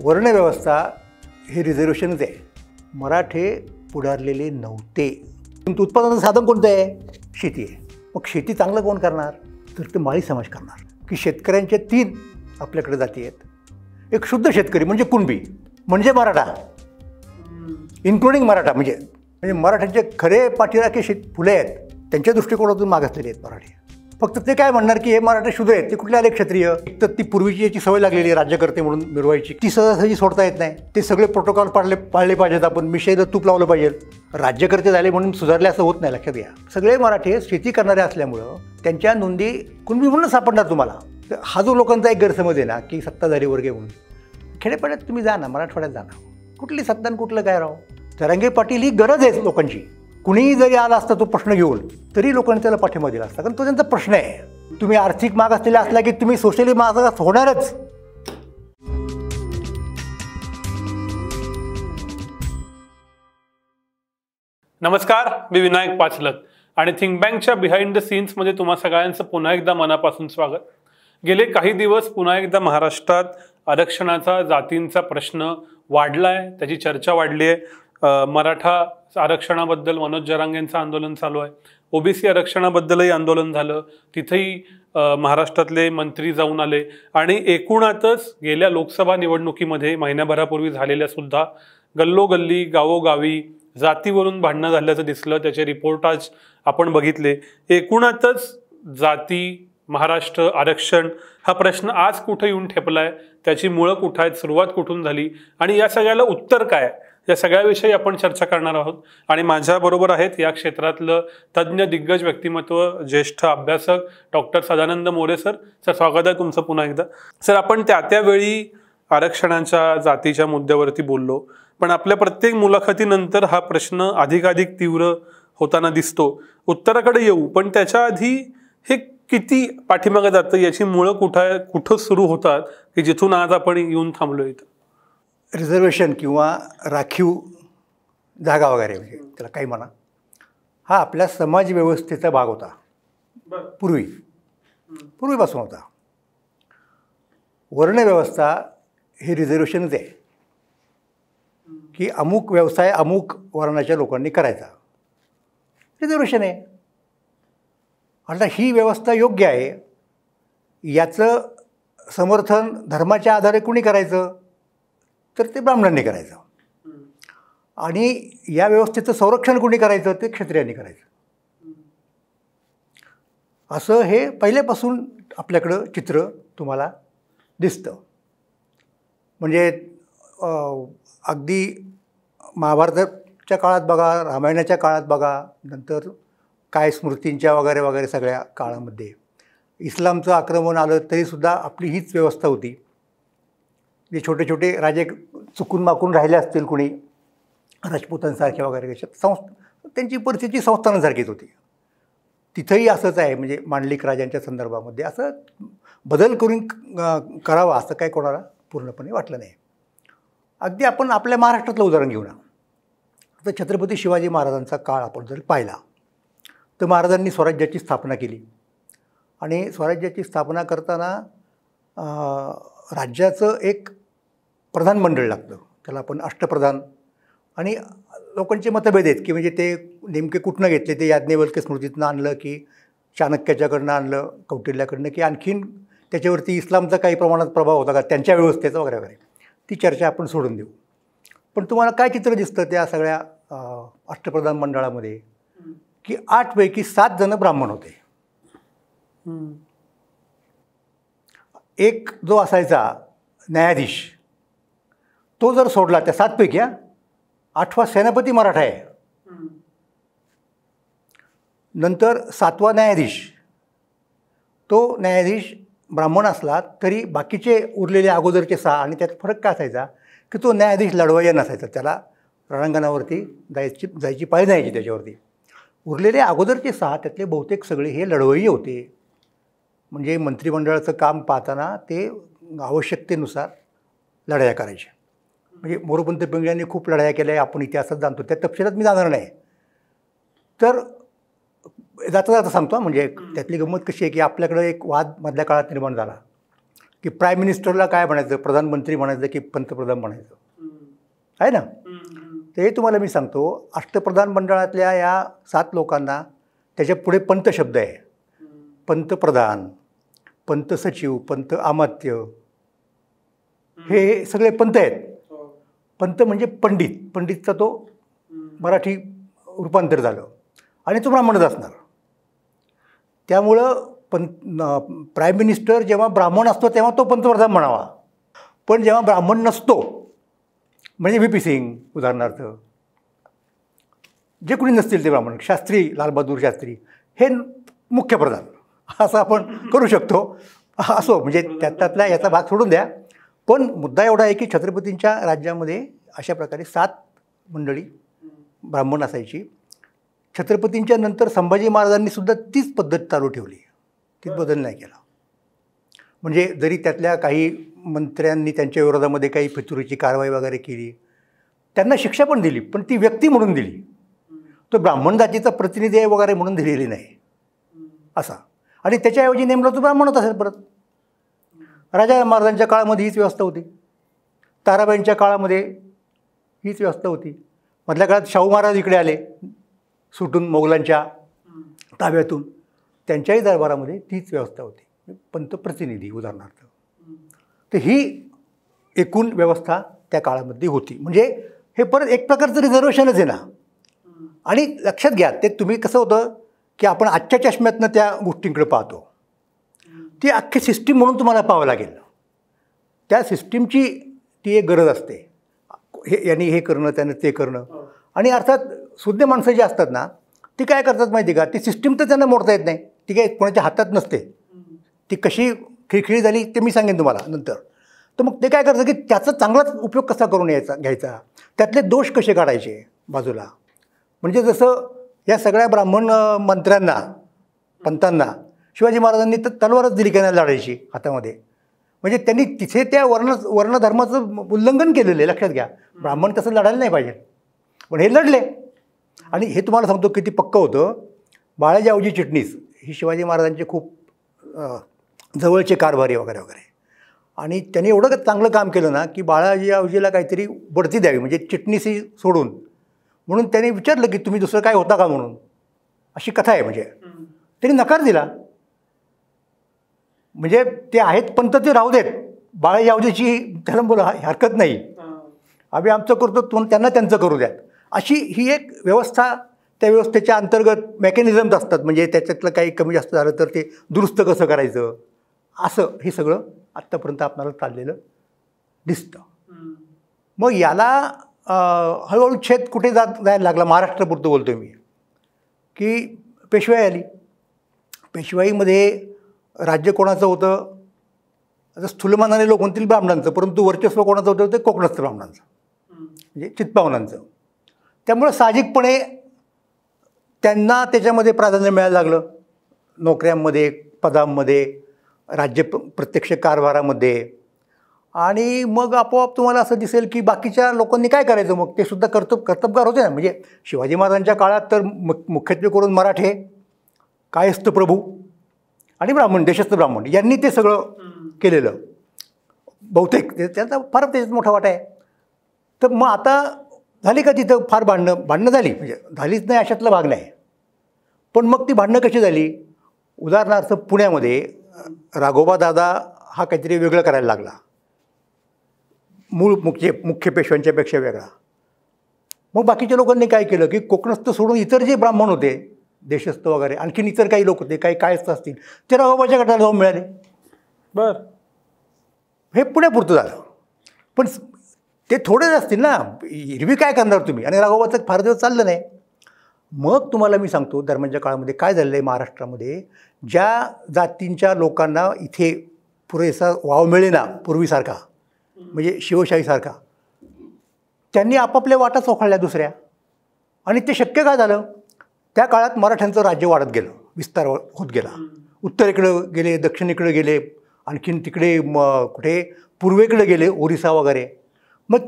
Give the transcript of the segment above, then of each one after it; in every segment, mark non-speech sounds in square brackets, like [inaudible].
वर्णव्यवस्था हे रिझर्वेशनच आहे मराठे पुढारलेले नव्हते तुमचं उत्पादनाचं साधन कोणतं आहे शेती आहे मग शेती चांगलं कोण करणार तर ते माळी समाज करणार की शेतकऱ्यांचे तीन आपल्याकडे जाती आहेत एक शुद्ध शेतकरी म्हणजे कुणबी म्हणजे मराठा इन्क्लुडिंग मराठा म्हणजे म्हणजे मराठ्यांचे खरे पाठीराखे शेत फुले आहेत त्यांच्या दृष्टिकोनातून मागासलेले आहेत मराठी फक्त ते काय म्हणणार की हे मराठा शुद्ध आहेत ते कुठले आले क्षत्रिय तर ती पूर्वीची याची सवय लागलेली आहे राज्यकर्ते म्हणून मिरवायची ती सहजासहजी सोडता येत नाही ते सगळे प्रोटोकॉल पाळले पाळले पाहिजेत आपण मिशेला तूप लावलं पाहिजे राज्यकर्ते झाले म्हणून सुधारले असं होत नाही लक्षात घ्या सगळे मराठे शेती करणारे असल्यामुळं त्यांच्या नोंदी कुणबी म्हणून सापडणार तुम्हाला तर हा जो लोकांचा एक गैरसमज आहे ना की सत्ताधारी वर्गे म्हणून खेडेपाड्यात तुम्ही जा ना मराठवाड्यात जा ना कुठली सत्ता कुठलं काय राहो तरंगे पाटील ही गरज आहे लोकांची कुणीही जरी आला असता तो प्रश्न घेऊन तरी लोकांनी त्याला पाठिंबा दिला असता कारण तो त्यांचा प्रश्न आहे तुम्ही आर्थिक माग असलेला असला की तुम्ही सोशली मागास होणारच नमस्कार मी विनायक पाचलक आणि थिंक बँकच्या बिहाइंड द सीन्समध्ये तुम्हा सगळ्यांचं पुन्हा एकदा मनापासून स्वागत गेले काही दिवस पुन्हा एकदा महाराष्ट्रात आरक्षणाचा जातींचा प्रश्न वाढला आहे त्याची चर्चा वाढली आहे मराठा आरक्षणाबद्दल मनोज जरांगेंचं आंदोलन चालू आहे ओबीसी आरक्षणाबद्दलही आंदोलन झालं तिथेही महाराष्ट्रातले मंत्री जाऊन आले आणि एकूणातच गेल्या लोकसभा निवडणुकीमध्ये महिन्याभरापूर्वी झालेल्यासुद्धा सुद्धा गल्लोगल्ली गावोगावी जातीवरून भांडणं झाल्याचं दिसलं त्याचे रिपोर्ट आज आपण बघितले एकूणातच जाती महाराष्ट्र आरक्षण हा प्रश्न आज कुठं येऊन ठेपला आहे त्याची मुळं कुठं आहेत सुरुवात कुठून झाली आणि या सगळ्याला उत्तर काय या सगळ्याविषयी आपण चर्चा करणार आहोत आणि माझ्याबरोबर आहेत या क्षेत्रातलं तज्ज्ञ दिग्गज व्यक्तिमत्व ज्येष्ठ अभ्यासक doctor Sadanand More sir sir स्वागत आहे तुमचं पुन्हा एकदा सर आपण त्या त्यावेळी आरक्षणाच्या जातीच्या मुद्द्यावरती बोललो पण आपल्या प्रत्येक मुलाखतीनंतर हा प्रश्न अधिकाधिक तीव्र होताना दिसतो उत्तराकडे येऊ पण त्याच्या आधी हे किती पाठीमागं जातं याची मुळं कुठं कुठं सुरू होतात की जिथून आज आपण येऊन थांबलो इथं रिझर्वेशन किंवा राखीव जागा वगैरे म्हणजे त्याला काही म्हणा हा आपल्या समाजव्यवस्थेचा भाग होता पूर्वी पूर्वीपासून होता वर्णव्यवस्था हे रिझर्वेशनच आहे की अमुक व्यवसाय अमुक वर्णाच्या लोकांनी करायचा रिझर्वेशन आहे आता ही व्यवस्था योग्य आहे याचं समर्थन धर्माच्या आधारे कोणी करायचं तर ते ब्राह्मणांनी करायचं आणि या व्यवस्थेचं संरक्षण कोणी करायचं ते क्षत्रियांनी करायचं असं हे पहिल्यापासून आपल्याकडं चित्र तुम्हाला दिसतं म्हणजे अगदी महाभारताच्या काळात बघा रामायणाच्या काळात बघा नंतर काय स्मृतींच्या वगैरे वगैरे सगळ्या काळामध्ये इस्लामचं आक्रमण आलं तरीसुद्धा आपली हीच व्यवस्था होती जे छोटे छोटे राजे चुकून माकून राहिले असतील कोणी राजपूतांसारख्या वगैरे कशा संस्था त्यांची परिस्थिती संस्थानांसारखीच होती तिथंही असंच आहे म्हणजे मांडलिक राजांच्या संदर्भामध्ये असं बदल करून करावा असं काय कोणाला पूर्णपणे वाटलं नाही अगदी आपण आपल्या महाराष्ट्रातलं उदाहरण घेऊ ना तर छत्रपती शिवाजी महाराजांचा काळ आपण जर पाहिला तर महाराजांनी स्वराज्याची स्थापना केली आणि स्वराज्याची स्थापना करताना राज्याचं एक प्रधान मंडळ लागतं त्याला आपण अष्टप्रधान आणि लोकांचे मतभेद आहेत की म्हणजे ते नेमके कुठनं घेतले ते याज्ञवल्क्य स्मृतीतनं आणलं की चाणक्याच्याकडनं आणलं कौटिल्याकडनं की आणखीन त्याच्यावरती इस्लामचा काही प्रमाणात प्रभाव होता का त्यांच्या व्यवस्थेचा वगैरे वगैरे ती चर्चा आपण सोडून देऊ पण तुम्हाला काय चित्र दिसतं त्या सगळ्या अष्टप्रधान मंडळामध्ये की आठपैकी सात जणं ब्राह्मण होते एक जो असायचा न्यायाधीश तो जर सोडला त्या सातपैकी आठवा सेनापती मराठा आहे नंतर सातवा न्यायाधीश तो न्यायाधीश ब्राह्मण असला तरी बाकीचे उरलेले अगोदरचे सहा आणि त्यात फरक काय असायचा की तो न्यायाधीश लढवायला नसायचा त्याला रणांगणावरती जायची जायची पाळी न्यायची त्याच्यावरती उरलेले अगोदरचे सहा त्यातले बहुतेक सगळे हे लढवई होते म्हणजे मंत्रिमंडळाचं काम पाहताना ते आवश्यकतेनुसार लढाया करायच्या म्हणजे मोरोपंत पिंगळ्यांनी खूप लढाया केल्या आपण इतिहासात जाणतो त्या तपशिलात मी जाणार नाही तर जाता जाता सांगतो म्हणजे त्यातली गंमत कशी आहे की आपल्याकडं एक वाद मधल्या काळात निर्माण झाला की प्राईम मिनिस्टरला काय म्हणायचं प्रधानमंत्री म्हणायचं की पंतप्रधान म्हणायचं आहे ना हे तुम्हाला मी सांगतो अष्टप्रधान मंडळातल्या या सात लोकांना त्याच्या पुढे पंत शब्द आहे पंतप्रधान पंत सचिव पंत अमात्य हे सगळे पंत आहेत पंत म्हणजे पंडित पंडितचा तो मराठी रूपांतर झालं आणि तो ब्राह्मणच असणार त्यामुळं पं प्राईम मिनिस्टर जेव्हा ब्राह्मण असतो तेव्हा तो पंतप्रधान म्हणावा पण जेव्हा ब्राह्मण नसतो म्हणजे व्ही पी सिंग उदाहरणार्थ जे कुणी नसतील ते ब्राह्मण शास्त्री लालबहादूर शास्त्री हे मुख्यप्रधान असं आपण करू शकतो असो म्हणजे त्यातला याचा भाग सोडून द्या पण मुद्दा एवढा आहे की छत्रपतींच्या राज्यामध्ये अशा प्रकारे सात मंडळी ब्राह्मण असायची छत्रपतींच्या नंतर संभाजी महाराजांनी सुद्धा तीच पद्धत चालू ठेवली तीच बदल नाही केला म्हणजे जरी त्यातल्या काही मंत्र्यांनी त्यांच्या विरोधामध्ये काही फितुरीची कारवाई वगैरे केली त्यांना शिक्षा पण दिली पण ती व्यक्ती म्हणून दिली तो ब्राह्मण जातीचा प्रतिनिधी आहे वगैरे म्हणून दिलेली नाही असा आणि त्याच्याऐवजी नेमला तो ब्राह्मणच असेल परत राजा महाराजांच्या काळामध्ये हीच व्यवस्था होती ताराबाईंच्या काळामध्ये हीच व्यवस्था होती मधल्या काळात शाहू महाराज इकडे आले सुटून मोगलांच्या ताब्यातून त्यांच्याही दरबारामध्ये तीच व्यवस्था होती पंतप्रतिनिधी उदाहरणार्थ तर ही एकूण व्यवस्था त्या काळामध्ये होती म्हणजे हे परत एक प्रकारचं रिझर्वेशनच आहे ना आणि लक्षात घ्या ते तुम्ही कसं होतं की आपण आजच्या चष्म्यातनं त्या गोष्टींकडे पाहतो ती अख्खी सिस्टीम म्हणून तुम्हाला पाहावं लागेल त्या सिस्टीमची ती एक गरज असते हे यांनी हे करणं त्यानं ते करणं आणि अर्थात सुज्ञ माणसं जी असतात ना ती काय करतात माहिती का ती सिस्टीम तर त्यांना मोडता येत नाही ती काय कोणाच्या हातात नसते ती कशी खिळखिळी झाली ते मी सांगेन तुम्हाला नंतर तर मग ते काय करतं की त्याचा चांगलाच उपयोग कसा करून यायचा घ्यायचा त्यातले दोष कसे काढायचे बाजूला म्हणजे जसं या सगळ्या ब्राह्मण मंत्र्यांना पंतांना शिवाजी महाराजांनी तर तलवारच दिली काय लढायची हातामध्ये म्हणजे त्यांनी तिथे त्या वर्ण वर्णधर्माचं उल्लंघन केलेलं आहे लक्षात घ्या ब्राह्मण तसं लढायला नाही पाहिजे पण हे लढले आणि हे तुम्हाला सांगतो किती पक्कं होतं आवजी चिटणीस ही शिवाजी महाराजांचे खूप जवळचे कारभारी वगैरे वगैरे आणि त्यांनी एवढं चांगलं काम केलं ना की बाळाजी आवजीला काहीतरी बढती द्यावी म्हणजे चिटणीसही सोडून म्हणून त्याने विचारलं की तुम्ही दुसरं काय होता का म्हणून अशी कथा आहे म्हणजे त्यांनी नकार दिला म्हणजे ते आहेत तर ते राहू देत यावजीची त्याला बोला हरकत नाही आम्ही आमचं करतो तो त्यांना त्यांचं करू द्यात अशी ही एक व्यवस्था त्या व्यवस्थेच्या अंतर्गत मेकॅनिझम्स असतात म्हणजे त्याच्यातलं काही कमी जास्त झालं तर ते दुरुस्त कसं करायचं असं हे सगळं आत्तापर्यंत आपणाला चाललेलं दिसतं मग याला हळूहळू छेद कुठे जात जायला लागला महाराष्ट्रापुरतं बोलतो मी की पेशवाई आली पेशवाईमध्ये राज्य कोणाचं होतं आता स्थूलमानाने लोक म्हणतील ब्राह्मणांचं परंतु वर्चस्व कोणाचं होतं ते कोकणस्थ ब्राह्मणांचं म्हणजे चितपावनांचं त्यामुळं साहजिकपणे त्यांना त्याच्यामध्ये प्राधान्य मिळायला लागलं नोकऱ्यांमध्ये पदांमध्ये राज्य प्रत्यक्ष कारभारामध्ये आणि मग आपोआप तुम्हाला असं दिसेल की बाकीच्या लोकांनी काय करायचं मग ते सुद्धा कर्तब कर्तबगार होते ना म्हणजे शिवाजी महाराजांच्या काळात तर मुख्यत्वे करून मराठे कायस्थ प्रभू आणि ब्राह्मण देशस्थ ब्राह्मण यांनी ते सगळं केलेलं बहुतेक त्यांचा फार त्याच्यात मोठा वाटा आहे तर मग आता झाली का तिथं फार भांडणं भांडणं झाली म्हणजे झालीच नाही अशातलं भाग नाही पण मग ती भांडणं कशी झाली उदाहरणार्थ पुण्यामध्ये राघोबा दादा हा काहीतरी वेगळं करायला लागला मूळ मुख्य मुख्य पेशव्यांच्यापेक्षा वेगळा मग बाकीच्या लोकांनी काय केलं की कोकणस्थ सोडून इतर जे ब्राह्मण होते देशस्थ वगैरे आणखीन इतर काही लोक होते काही कायस्थ असतील ते रावबाच्या गटाला जाऊन मिळाले बर हे पुण्यापुरतं झालं पण ते थोडेच असतील ना हिरवी काय करणार तुम्ही आणि राघोबाचं फार दिवस चाललं नाही मग तुम्हाला मी सांगतो दरम्यानच्या काळामध्ये काय झालेलं आहे महाराष्ट्रामध्ये ज्या जातींच्या लोकांना इथे पुरेसा वाव मिळेना पूर्वीसारखा म्हणजे शिवशाहीसारखा त्यांनी आपापल्या वाटा चोखाळल्या दुसऱ्या आणि ते शक्य का झालं त्या काळात मराठ्यांचं राज्य वाढत गेलं विस्तार होत गेला उत्तरेकडं गेले दक्षिणेकडं गेले आणखीन तिकडे म कुठे पूर्वेकडे गेले ओरिसा वगैरे मग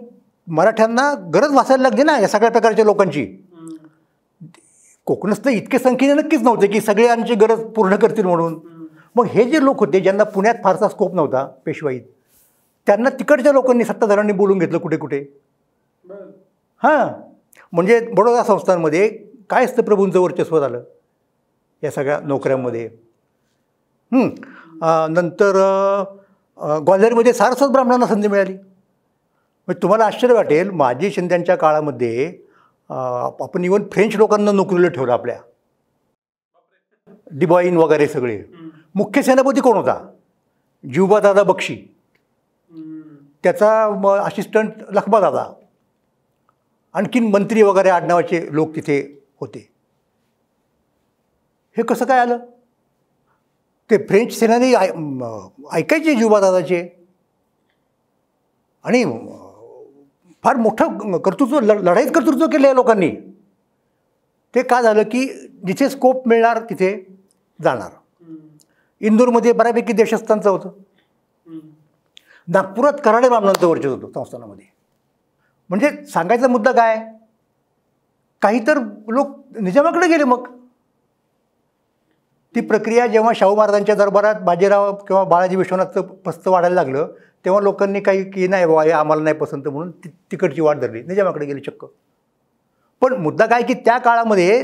मराठ्यांना गरज भासायला लागली ना या सगळ्या प्रकारच्या लोकांची कोकणस्थ इतके संख्येने नक्कीच नव्हते की सगळ्यांची गरज पूर्ण करतील म्हणून मग हे जे लोक होते ज्यांना पुण्यात फारसा स्कोप नव्हता पेशवाईत त्यांना तिकडच्या लोकांनी सत्ताधाऱ्यांनी बोलून घेतलं कुठे कुठे हां म्हणजे बडोदा संस्थांमध्ये काय असतं प्रभूंचं वर्चस्व झालं या सगळ्या नोकऱ्यांमध्ये नंतर ग्वाल्हेरमध्ये सारस्वत ब्राह्मणांना संधी मिळाली म्हणजे तुम्हाला आश्चर्य वाटेल माजी शिंद्यांच्या काळामध्ये आपण इवन फ्रेंच लोकांना नोकरीला ठेवलं आपल्या डिबॉईन वगैरे सगळे मुख्य सेनापती कोण होता जिवबा दादा बक्षी त्याचा असिस्टंट लखबा दादा आणखीन मंत्री वगैरे आडनावाचे लोक तिथे होते हे कसं काय आलं ते फ्रेंच सेनाने ऐकायचे जुबादादाचे आणि फार मोठं कर्तृत्व लढ लढाईत कर्तृत्व केलं या लोकांनी ते का झालं की जिथे स्कोप मिळणार तिथे जाणार इंदूरमध्ये बऱ्यापैकी देशस्थांचं होतं नागपुरात कराडे ब्राह्मणांचं वर्चस्व होतं संस्थानामध्ये म्हणजे सांगायचा मुद्दा काय काही तर लोक निजामाकडे गेले मग ती प्रक्रिया जेव्हा शाहू महाराजांच्या दरबारात बाजीराव किंवा बाळाजी विश्वनाथचं पस्त वाढायला लागलं तेव्हा लोकांनी काही की नाही बाबा हे आम्हाला नाही पसंत म्हणून ती तिकडची वाट धरली निजामाकडे गेली चक्क पण मुद्दा काय की त्या काळामध्ये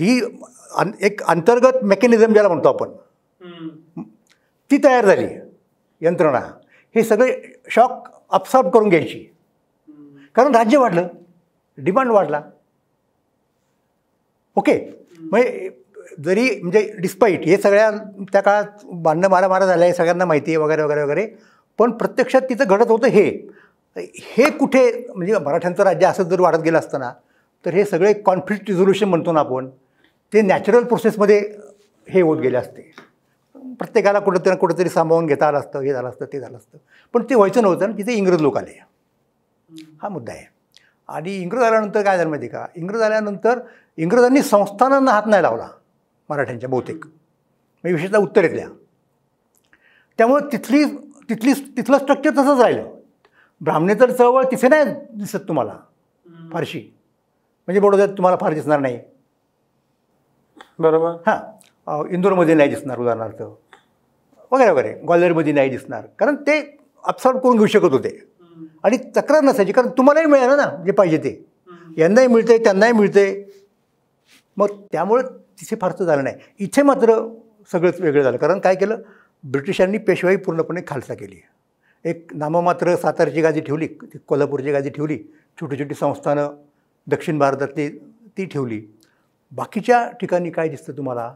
ही एक अंतर्गत मेकॅनिझम ज्याला म्हणतो आपण ती तयार झाली यंत्रणा हे सगळे शॉक अपसॉर्ब करून घ्यायची कारण राज्य वाढलं डिमांड वाढला ओके म्हणजे जरी म्हणजे डिस्पाईट हे सगळ्या त्या काळात बांधणं मारा मारा झालं आहे सगळ्यांना माहिती आहे वगैरे वगैरे वगैरे पण प्रत्यक्षात तिचं घडत होतं हे हे कुठे म्हणजे मराठ्यांचं राज्य असं जर वाढत गेलं असताना तर हे सगळे कॉन्फ्लिक्ट रिझोल्युशन म्हणतो ना आपण ते नॅचरल प्रोसेसमध्ये हे होत गेले असते प्रत्येकाला कुठंतरी कुठंतरी सांभाळून घेता आलं असतं हे झालं असतं ते झालं असतं पण ते व्हायचं नव्हतं ना तिथे इंग्रज लोक आले हा मुद्दा आहे आणि इंग्रज आल्यानंतर काय झालं माहिती का इंग्रज आल्यानंतर इंग्रजांनी संस्थानांना हात नाही लावला मराठ्यांच्या बहुतेक मी म्हणजे विशेषतः उत्तरेतल्या त्यामुळं तिथली तिथली तिथलं स्ट्रक्चर तसंच राहिलं ब्राह्मणेतर चळवळ तिथे नाही दिसत तुम्हाला फारशी म्हणजे बडोद्यात तुम्हाला फार दिसणार नाही बरोबर हां इंदोरमध्ये नाही दिसणार उदाहरणार्थ वगैरे वगैरे ग्वाल्हेरमध्ये नाही दिसणार कारण ते अपसॉर्ब करून घेऊ शकत होते आणि तक्रार नसायची कारण तुम्हालाही मिळालं ना जे पाहिजे ते यांनाही मिळते त्यांनाही मिळते मग त्यामुळं तिथे फारसं झालं नाही इथे मात्र सगळंच वेगळं झालं कारण काय केलं ब्रिटिशांनी पेशवाई पूर्णपणे खालसा केली एक नाममात्र सातारची गादी ठेवली कोल्हापूरची गादी ठेवली छोटी छोटी संस्थानं दक्षिण भारतातली ती ठेवली बाकीच्या ठिकाणी काय दिसतं तुम्हाला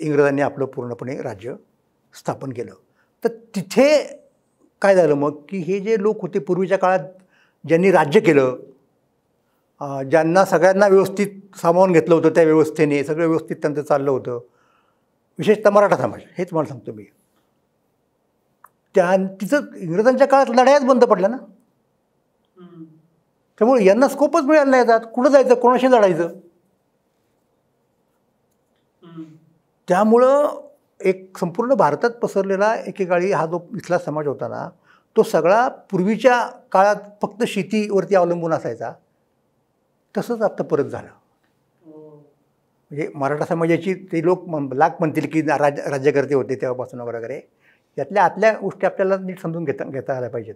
इंग्रजांनी आपलं पूर्णपणे राज्य स्थापन केलं तर तिथे काय झालं मग की हे जे लोक होते पूर्वीच्या काळात ज्यांनी राज्य केलं ज्यांना सगळ्यांना व्यवस्थित सामावून घेतलं होतं त्या व्यवस्थेने सगळं व्यवस्थित त्यांचं चाललं होतं विशेषतः मराठा समाज हेच मला सांगतो मी त्या तिचं इंग्रजांच्या काळात लढायाच बंद पडल्या ना त्यामुळे यांना स्कोपच मिळाला नाही येतात कुठं जायचं कोणाशी लढायचं त्यामुळं एक संपूर्ण भारतात पसरलेला एकेकाळी हा जो इथला समाज होता ना तो सगळा पूर्वीच्या काळात फक्त शेतीवरती अवलंबून असायचा तसंच आत्ता परत झालं म्हणजे मराठा समाजाची ते लोक लाख म्हणतील की राज राज्यकर्ते होते तेव्हापासून वगैरे यातल्या आतल्या गोष्टी आपल्याला नीट समजून घेता घेता आल्या पाहिजेत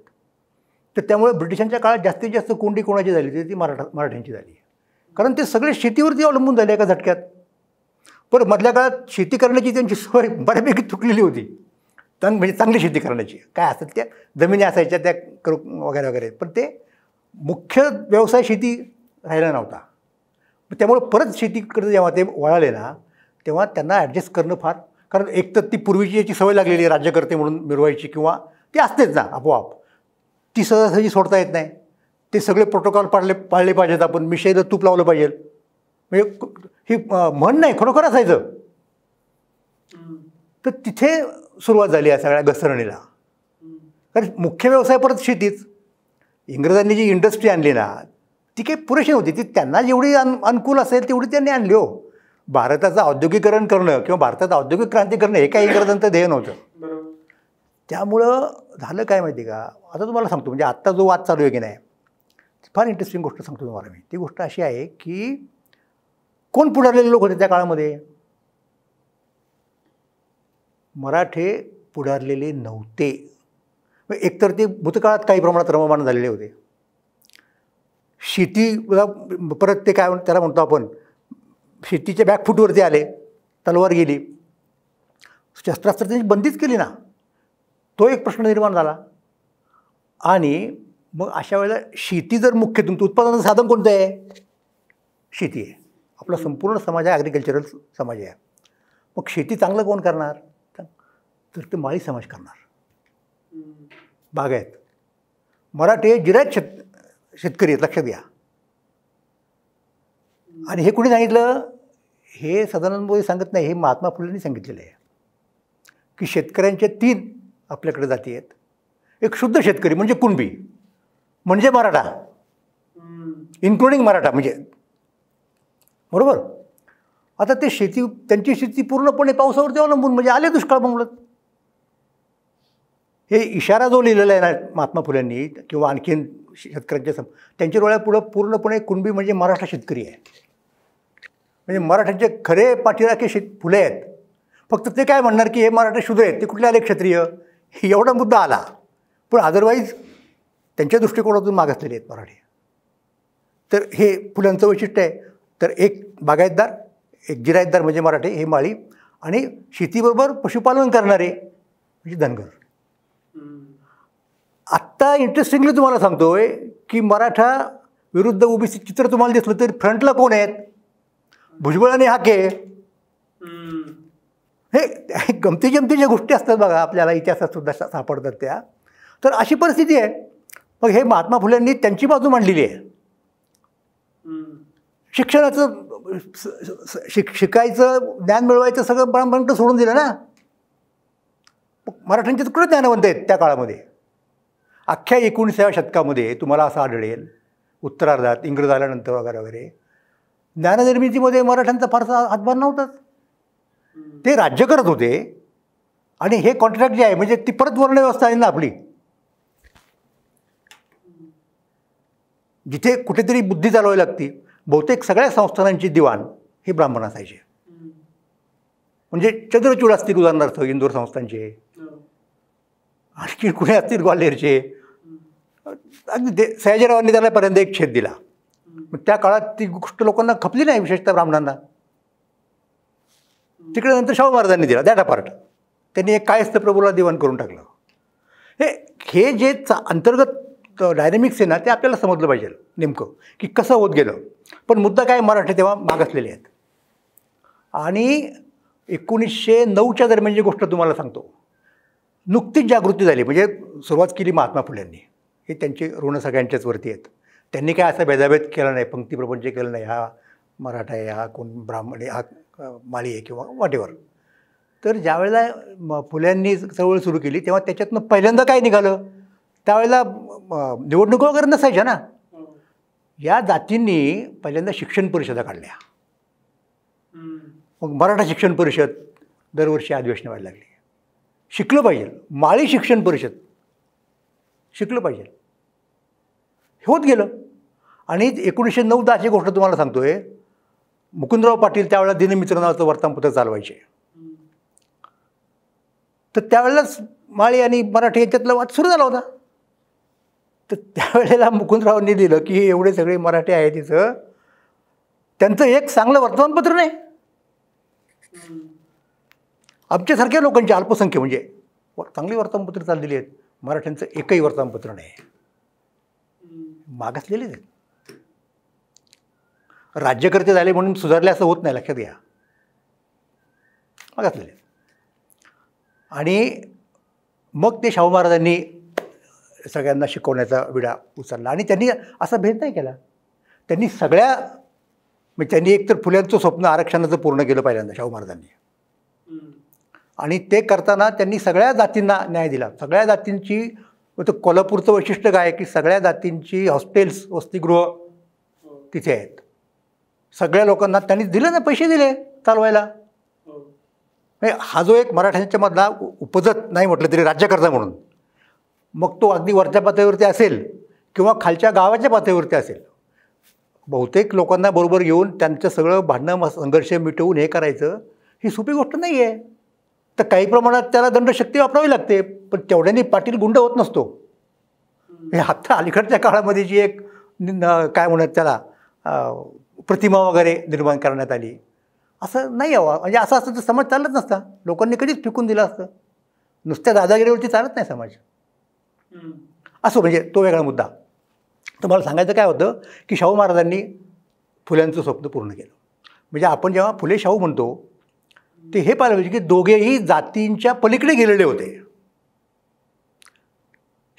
तर त्यामुळे ब्रिटिशांच्या काळात जास्तीत जास्त कोंडी कोणाची झाली होती ती मराठा मराठ्यांची झाली कारण ते सगळे शेतीवरती अवलंबून झाले एका झटक्यात पण मधल्या काळात शेती करण्याची त्यांची सवय बऱ्यापैकी तुटलेली होती तण म्हणजे चांगली शेती करण्याची काय असतात त्या जमिनी असायच्या त्या करू वगैरे वगैरे पण ते मुख्य व्यवसाय शेती राहिला नव्हता त्यामुळे परत शेतीकडे जेव्हा ते वळाले ना तेव्हा त्यांना ॲडजस्ट करणं फार कारण एक तर ती पूर्वीची याची सवय लागलेली आहे राज्यकर्ते म्हणून मिरवायची किंवा ती असतेच ना आपोआप ती सहजासहजी सोडता येत नाही ते सगळे प्रोटोकॉल पाळले पाळले पाहिजेत आपण मिशाईला तूप लावलं पाहिजे म्हणजे ही म्हण नाही खरोखर असायचं तर तिथे सुरुवात झाली आहे सगळ्या घसरणीला कारण मुख्य व्यवसाय परत शेतीच इंग्रजांनी जी इंडस्ट्री आणली ना ती काही पुरेशी होती ती त्यांना जेवढी अन अनुकूल असेल तेवढी त्यांनी आणली हो भारताचं औद्योगिकरण करणं किंवा भारतात औद्योगिक क्रांती करणं हे काही इंग्रजांचं ध्येय नव्हतं त्यामुळं झालं काय माहिती का आता तुम्हाला सांगतो म्हणजे आत्ता जो वाद चालू आहे की नाही फार इंटरेस्टिंग गोष्ट सांगतो तुम्हाला मी ती गोष्ट अशी आहे की कोण पुढारलेले लोक होते त्या काळामध्ये मराठे पुढारलेले नव्हते एकतर ते भूतकाळात काही प्रमाणात रममान झालेले होते शेती परत ते काय त्याला म्हणतो आपण शेतीच्या बॅकफूटवरती आले तलवार गेली शस्त्रास्त्र त्यांची बंदीच केली ना तो एक प्रश्न निर्माण झाला आणि मग अशा वेळेला शेती जर मुख्य तुमचं उत्पादनाचं साधन कोणतं आहे शेती आहे आपला संपूर्ण समाज आहे ॲग्रिकल्चरल समाज आहे मग शेती चांगलं कोण करणार तर ते माळी समाज करणार बाग आहेत मराठे जिरायत शेत शेतकरी आहेत लक्षात घ्या आणि हे कुणी सांगितलं हे सदानंद मोदी सांगत नाही हे महात्मा फुलेंनी सांगितलेलं आहे की शेतकऱ्यांचे तीन आपल्याकडे जाती आहेत एक शुद्ध शेतकरी म्हणजे कुणबी म्हणजे मराठा इन्क्लुडिंग मराठा म्हणजे बरोबर आता ते शेती त्यांची शेती पूर्णपणे पावसावरती अवलंबून म्हणजे आले दुष्काळ बंगलत हे इशारा जो लिहिलेला आहे ना महात्मा फुल्यांनी किंवा आणखीन शेतकऱ्यांच्या सम त्यांच्या डोळ्या पुढं पूर्णपणे कुणबी म्हणजे मराठा शेतकरी आहे म्हणजे मराठ्यांचे खरे पाठीराखे शेत फुले आहेत फक्त ते काय म्हणणार की हे मराठा शुद्ध आहेत ते कुठले आले क्षत्रिय एवढा मुद्दा आला पण अदरवाईज त्यांच्या दृष्टिकोनातून मागासलेले आहेत मराठी तर हे फुलांचं वैशिष्ट्य आहे तर एक बागायतदार एक जिरायतदार म्हणजे मराठी हे माळी आणि शेतीबरोबर पशुपालन करणारे म्हणजे धनगर आत्ता इंटरेस्टिंगली तुम्हाला सांगतोय की मराठा विरुद्ध ओबीसी चित्र तुम्हाला दिसलं तरी फ्रंटला कोण आहेत भुजबळ आणि हाके हे गमती ज्या गोष्टी असतात बघा आपल्याला इतिहासात सुद्धा सापडतात त्या तर अशी परिस्थिती आहे मग हे महात्मा फुलेंनी त्यांची बाजू मांडलेली आहे शिक्षणाचं शिक शिकायचं ज्ञान मिळवायचं सगळं ब्राह्मण सोडून दिलं ना मराठ्यांचे तुकडं ज्ञानवंत आहेत त्या काळामध्ये अख्ख्या एकोणीसाव्या शतकामध्ये तुम्हाला असं आढळेल उत्तरार्धात इंग्रज आल्यानंतर वगैरे वगैरे ज्ञाननिर्मितीमध्ये मराठ्यांचा फारसा हातभार नव्हताच ते राज्य करत होते आणि हे कॉन्ट्रॅक्ट जे आहे म्हणजे ती परत वर्णव्यवस्था आहे ना आपली जिथे कुठेतरी बुद्धी चालवावी लागती बहुतेक सगळ्या संस्थानांची दिवाण हे ब्राह्मण असायचे म्हणजे चंद्रचूड असतील उदाहरणार्थ इंदूर संस्थांचे आणखी कुणी असतील ग्वाल्हेरचे अगदी दे सयाजीरावांनी त्याला पर्यंत एक छेद दिला त्या काळात ती गोष्ट लोकांना खपली नाही विशेषतः ब्राह्मणांना तिकडे नंतर शाहू महाराजांनी दिला दॅट पार्ट त्यांनी एक कायस्थ प्रभूला दिवाण करून टाकलं हे हे जे अंतर्गत डायनॅमिक्स आहे ना ते आपल्याला समजलं पाहिजे नेमकं की कसं होत गेलं पण मुद्दा काय मराठी तेव्हा मागासलेले आहेत आणि एकोणीसशे नऊच्या दरम्यान जी गोष्ट तुम्हाला सांगतो नुकतीच जागृती झाली म्हणजे सुरुवात केली महात्मा फुल्यांनी हे त्यांचे ऋण सगळ्यांच्याच वरती आहेत त्यांनी काय असा भेदाभेद केला नाही पंक्तीप्रपंच केलं नाही हा मराठा आहे हा कोण ब्राह्मण आहे हा माळी आहे किंवा वाटेवर तर ज्यावेळेला फुल्यांनी चळवळ सुरू केली तेव्हा त्याच्यातनं पहिल्यांदा काय निघालं त्यावेळेला निवडणुका वगैरे नसायच्या ना या जातींनी पहिल्यांदा शिक्षण परिषदा काढल्या मग मराठा शिक्षण परिषद दरवर्षी अधिवेशन व्हायला लागली शिकलं पाहिजे माळी शिक्षण परिषद शिकलं पाहिजे होत गेलं आणि एकोणीसशे नऊ दहाची गोष्ट तुम्हाला सांगतोय मुकुंदराव पाटील त्यावेळेला दिनमित्र नावाचं वर्तमानपत्र चालवायचे तर त्यावेळेलाच माळी आणि मराठी यांच्यातला वाद सुरू झाला होता तर त्यावेळेला मुकुंदरावांनी दिलं की एवढे सगळे मराठी आहे तिचं त्यांचं एक चांगलं वर्तमानपत्र नाही आमच्यासारख्या लोकांची अल्पसंख्य म्हणजे चांगली वर्तमानपत्र चाललेली आहेत मराठ्यांचं एकही वर्तमानपत्र नाही मागासलेलेच आहेत राज्यकर्ते झाले म्हणून सुधारले असं होत नाही लक्षात घ्या मागासलेले आणि मग ते शाहू महाराजांनी सगळ्यांना शिकवण्याचा विडा उचलला आणि त्यांनी असा भेद नाही केला त्यांनी सगळ्या म्हणजे त्यांनी एकतर फुल्यांचं स्वप्न आरक्षणाचं पूर्ण केलं पहिल्यांदा शाहू महाराजांनी आणि ते करताना त्यांनी सगळ्या जातींना न्याय दिला सगळ्या जातींची तर कोल्हापूरचं वैशिष्ट्य काय की सगळ्या जातींची हॉस्टेल्स वसतिगृह हो. तिथे आहेत सगळ्या लोकांना त्यांनी दिलं ना पैसे दिले चालवायला हो. हा जो एक मराठ्यांच्यामधला उपजत नाही म्हटलं तरी राज्यकर्ता म्हणून मग तो अगदी वरच्या पातळीवरती असेल किंवा खालच्या गावाच्या पातळीवरती असेल बहुतेक लोकांना बरोबर घेऊन त्यांचं सगळं भांडणं संघर्ष मिटवून हे करायचं ही सोपी गोष्ट नाही आहे तर काही प्रमाणात त्याला दंडशक्ती वापरावी लागते पण तेवढ्याने पाटील गुंड होत नसतो हे आत्ता अलीकडच्या काळामध्ये जी एक काय म्हणत त्याला प्रतिमा वगैरे निर्माण करण्यात आली असं नाही यावं म्हणजे असं असतं तर समाज चालत नसता लोकांनी कधीच फिकून दिलं असतं नुसत्या दादागिरीवरती चालत नाही समाज असो म्हणजे तो वेगळा मुद्दा तुम्हाला सांगायचं काय होतं की शाहू महाराजांनी फुल्यांचं स्वप्न पूर्ण केलं म्हणजे आपण जेव्हा फुले शाहू म्हणतो ते हे पाहिलं पाहिजे की दोघेही जातींच्या पलीकडे गेलेले होते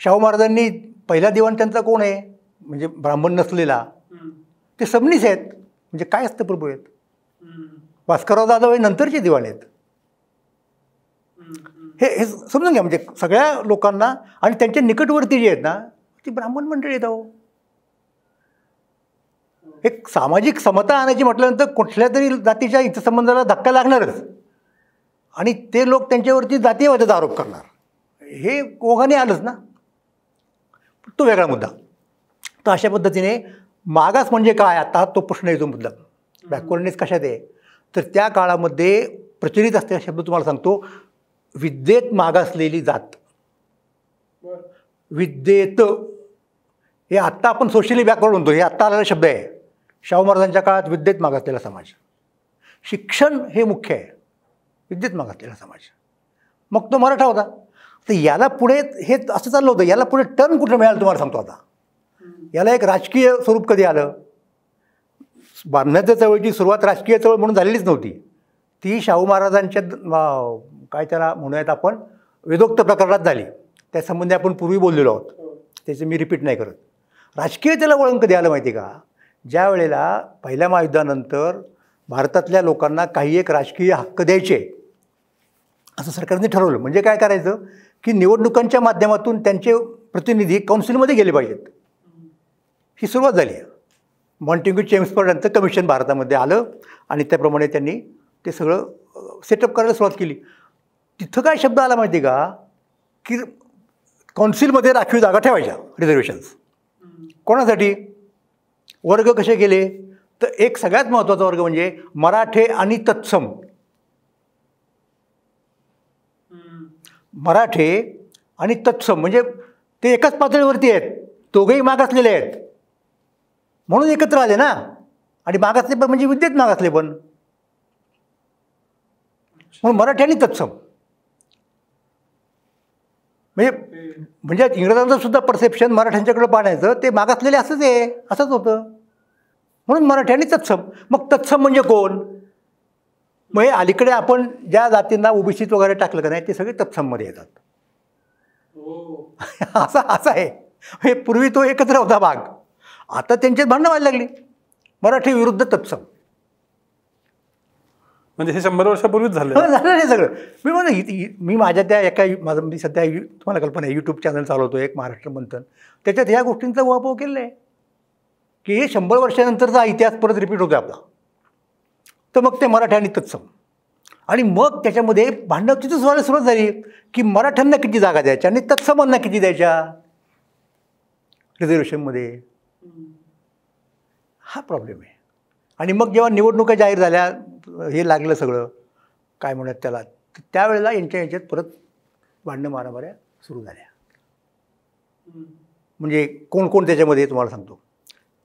शाहू महाराजांनी पहिला दिवाण त्यांचा कोण आहे म्हणजे ब्राह्मण नसलेला ते सबनीस आहेत म्हणजे काय असतं प्रभू आहेत भास्करराव जाधव हे नंतरचे दिवाण आहेत हे हे समजून घ्या म्हणजे सगळ्या लोकांना आणि त्यांच्या निकटवर्ती जे आहेत ना ती ब्राह्मण मंडळी आहेत अहो एक सामाजिक समता आणायची म्हटल्यानंतर कुठल्या तरी जातीच्या संबंधाला धक्का लागणारच आणि ते लोक त्यांच्यावरती जातीयवादाचा आरोप करणार हे ओघाने आलंच ना तो वेगळा मुद्दा तर अशा पद्धतीने मागास म्हणजे काय आता तो प्रश्न येतो मुद्दा बॅकवर्डनेस कशात आहे तर त्या काळामध्ये प्रचलित असलेला शब्द तुम्हाला सांगतो विद्येत मागासलेली जात विद्येत हे आत्ता आपण सोशली बॅकवर्ड म्हणतो हे आत्ता आलेला शब्द आहे शाहू महाराजांच्या काळात विद्येत मागासलेला समाज शिक्षण हे मुख्य आहे विद्येत मागासलेला समाज मग तो मराठा होता तर याला पुढे हे असं चाललं होतं याला पुढे टर्न कुठं मिळालं तुम्हाला सांगतो आता याला एक राजकीय स्वरूप कधी आलं बांधण्याच्या चळवळीची सुरुवात राजकीय चळवळ म्हणून झालेलीच नव्हती ती शाहू महाराजांच्या काय त्याला म्हणूयात आपण वेदोक्त प्रकरणात झाली त्यासंबंधी आपण पूर्वी बोललेलो आहोत त्याचं मी रिपीट नाही करत राजकीय त्याला वळंक द्यायला माहिती माहिती का ज्या वेळेला पहिल्या महायुद्धानंतर भारतातल्या लोकांना काही एक राजकीय हक्क द्यायचे असं सरकारने ठरवलं म्हणजे काय करायचं की निवडणुकांच्या माध्यमातून त्यांचे प्रतिनिधी काउन्सिलमध्ये गेले पाहिजेत ही सुरुवात झाली आहे मॉन्टिंग्यू चेम्सफर्ड यांचं कमिशन भारतामध्ये आलं आणि त्याप्रमाणे त्यांनी ते सगळं सेटअप करायला सुरुवात केली तिथं काय शब्द आला माहिती का की कौन्सिलमध्ये राखीव जागा ठेवायच्या रिझर्वेशन्स कोणासाठी वर्ग कसे गेले तर एक सगळ्यात महत्त्वाचा वर्ग म्हणजे मराठे आणि तत्सम मराठे आणि तत्सम म्हणजे ते एकाच पातळीवरती आहेत दोघेही मागासलेले आहेत म्हणून एकत्र आले ना आणि मागासले पण म्हणजे विद्येत मागासले पण म्हणून मराठी आणि तत्सम म्हणजे म्हणजे इंग्रजांचं सुद्धा परसेप्शन मराठ्यांच्याकडे पाण्याचं ते मागासलेले असंच आहे असंच होतं म्हणून मराठ्यांनी तत्सम मग तत्सम म्हणजे कोण म्हणजे अलीकडे आपण ज्या जातींना ओबीसीत वगैरे टाकलं का नाही ते सगळे तत्सममध्ये येतात असा हो. [laughs] असा आहे हे पूर्वी तो एकत्र होता भाग आता त्यांच्यात भांडणं व्हायला लागली मराठी विरुद्ध तत्सम म्हणजे हे शंभर वर्षापूर्वीच झालं हो, झालं नाही सगळं मी म्हणजे मी माझ्या त्या एका माझं म्हणजे सध्या यू तुम्हाला कल्पना आहे यूट्यूब चॅनल चालवतो एक महाराष्ट्र मंथन त्याच्यात ह्या गोष्टींचा वापर केलेला आहे की हे शंभर वर्षानंतरचा इतिहास परत रिपीट होतो आपला तर मग ते आणि तत्सम आणि मग त्याच्यामध्ये भांडवचीच तिथं व्हायला सुरुवात झाली की मराठ्यांना किती जागा द्यायच्या आणि तत्समांना किती द्यायच्या रिझर्वेशनमध्ये हा प्रॉब्लेम आहे आणि मग जेव्हा निवडणुका जाहीर झाल्या हे लागलं सगळं काय म्हणत त्याला त्यावेळेला यांच्या यांच्यात परत भांडणं मारामाऱ्या सुरू झाल्या म्हणजे कोण कोण त्याच्यामध्ये तुम्हाला सांगतो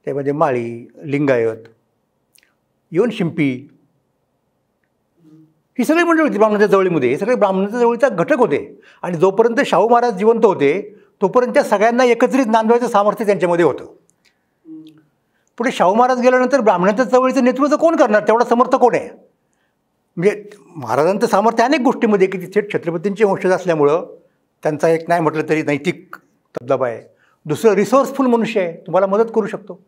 त्यामध्ये माळी लिंगायत इवन शिंपी ही सगळी म्हणजे होती ब्राह्मणाच्या जवळीमध्ये हे सगळे ब्राह्मणाच्या जवळीचा घटक होते आणि जोपर्यंत शाहू महाराज जिवंत होते तोपर्यंत सगळ्यांना एकत्रित नांदवायचं सामर्थ्य त्यांच्यामध्ये होतं पुढे शाहू महाराज गेल्यानंतर ब्राह्मणांच्या चवळीचं नेतृत्व कोण करणार तेवढा समर्थ कोण आहे म्हणजे महाराजांचं सामर्थ्य अनेक गोष्टीमध्ये की तिथे छत्रपतींचे वंशज असल्यामुळं त्यांचा एक नाही म्हटलं तरी नैतिक दबदबा आहे दुसरं रिसोर्सफुल मनुष्य आहे तुम्हाला मदत करू शकतो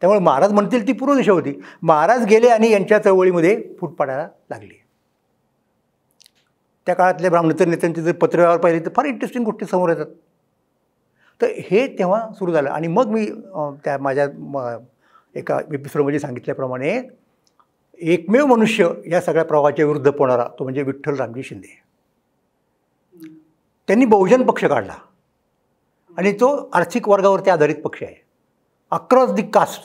त्यामुळे महाराज म्हणतील ती पूर्व दिशा होती महाराज गेले आणि यांच्या चळवळीमध्ये फूट पाडायला लागली त्या काळातल्या ब्राह्मणोत्तर नेत्यांचे जर पत्रव्यवहार पाहिले तर फार इंटरेस्टिंग गोष्टी समोर येतात तर हे तेव्हा सुरू झालं आणि मग मी त्या माझ्या एका एपिसोडमध्ये सांगितल्याप्रमाणे एकमेव मनुष्य या सगळ्या प्रवाहाच्या विरुद्ध पोणारा तो म्हणजे विठ्ठल रामजी शिंदे त्यांनी बहुजन पक्ष काढला आणि तो आर्थिक वर्गावरती आधारित पक्ष आहे अक्रॉस दी कास्ट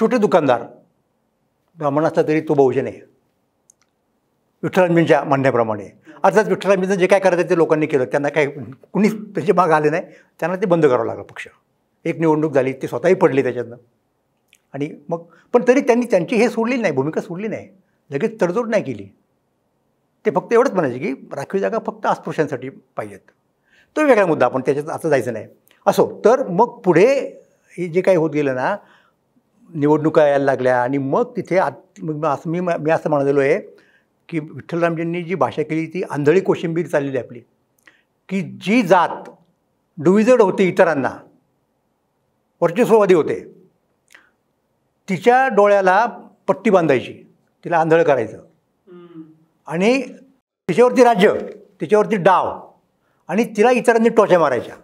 छोटे दुकानदार ब्राह्मण असला तरी तो बहुजन आहे विठ्ठलांबींच्या म्हणण्याप्रमाणे अर्थात विठ्ठलांबींचं जे काय करायचं ते लोकांनी केलं त्यांना काय कुणीच त्याचे माग आले नाही त्यांना ते बंद करावं लागलं पक्ष एक निवडणूक झाली ते स्वतःही पडले त्याच्यातनं आणि मग पण तरी त्यांनी त्यांची हे सोडली नाही भूमिका सोडली नाही लगेच तडजोड नाही केली ते फक्त एवढंच म्हणायचे की राखीव जागा फक्त अस्पृश्यांसाठी पाहिजेत तो वेगळा मुद्दा आपण त्याच्यात असं जायचं नाही असो तर मग पुढे हे जे काही होत गेलं ना निवडणुका यायला लागल्या आणि मग तिथे आत मग असं मी मी असं म्हणालेलो आहे की विठ्ठलरामजींनी जी भाषा केली ती आंधळी कोशिंबीर चाललेली आपली की जी जात डुविजड होती इतरांना वर्चस्ववादी होते तिच्या डोळ्याला पट्टी बांधायची तिला आंधळ करायचं आणि तिच्यावरती राज्य तिच्यावरती डाव आणि तिला इतरांनी टोच्या मारायच्या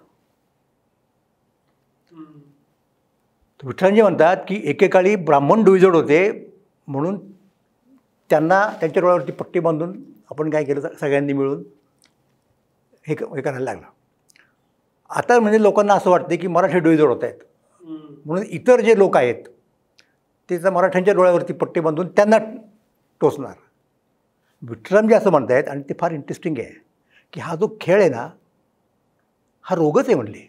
विठ्ठलांजी म्हणतात की एकेकाळी ब्राह्मण डुविजड होते म्हणून त्यांना त्यांच्या डोळ्यावरती पट्टी बांधून आपण काय केलं सगळ्यांनी मिळून हे हे करायला लागलं आता म्हणजे लोकांना असं वाटतं की मराठी डोळे जोड आहेत म्हणून इतर जे लोक आहेत ते तर मराठ्यांच्या डोळ्यावरती पट्टी बांधून त्यांना टोचणार जे असं म्हणत आहेत आणि ते फार इंटरेस्टिंग आहे की हा जो खेळ आहे ना हा रोगच आहे म्हणले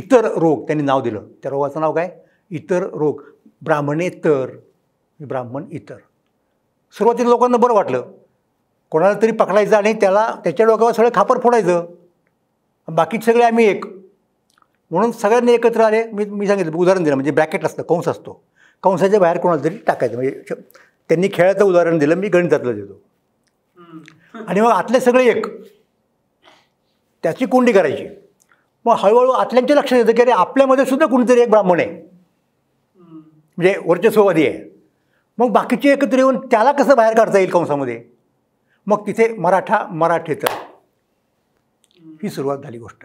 इतर रोग त्यांनी नाव दिलं त्या रोगाचं नाव काय इतर रोग ब्राह्मणे तर ब्राह्मण इतर सुरुवातीला लोकांना बरं वाटलं कोणाला तरी पकडायचं आणि त्याला त्याच्या डोक्यावर सगळं खापर फोडायचं बाकीचे सगळे आम्ही एक म्हणून सगळ्यांनी एकत्र आले मी मी सांगितलं उदाहरण दिलं म्हणजे ब्रॅकेट असतं कंस असतो कंसाच्या बाहेर कोणाला तरी टाकायचं म्हणजे त्यांनी खेळाचं उदाहरण दिलं मी गणितातलं देतो आणि मग आतले सगळे एक त्याची कुंडी करायची मग हळूहळू आतल्यांच्या लक्षात येतं की अरे आपल्यामध्ये सुद्धा कुणीतरी एक ब्राह्मण आहे म्हणजे वर्चस्ववादी आहे मग बाकीचे एकत्र येऊन त्याला कसं बाहेर काढता येईल कंसामध्ये मग तिथे मराठा मराठेत ही सुरुवात झाली गोष्ट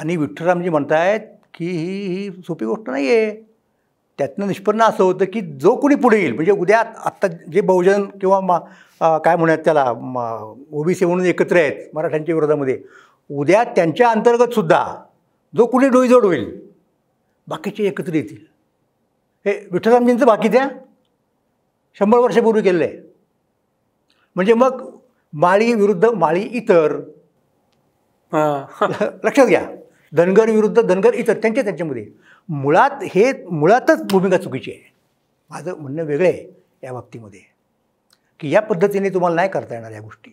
आणि विठ्ठलरामजी म्हणतायत की ही ही सोपी गोष्ट नाही आहे त्यातनं निष्पन्न असं होतं की जो कोणी पुढे येईल म्हणजे उद्या आत्ता जे बहुजन किंवा मा काय म्हणूयात त्याला ओबीसी म्हणून एकत्र आहेत मराठ्यांच्या विरोधामध्ये उद्या त्यांच्या अंतर्गतसुद्धा जो कुणी डोईजोड होईल बाकीचे एकत्र येतील हे विठ्ठलरामजींचं बाकी द्या शंभर वर्षापूर्वी केलेलं आहे म्हणजे मग माळी विरुद्ध माळी इतर [laughs] लक्षात घ्या धनगर विरुद्ध धनगर इतर त्यांच्या त्यांच्यामध्ये मुळात हे मुळातच भूमिका चुकीची आहे माझं म्हणणं वेगळं आहे या बाबतीमध्ये की या पद्धतीने तुम्हाला नाही करता येणार या गोष्टी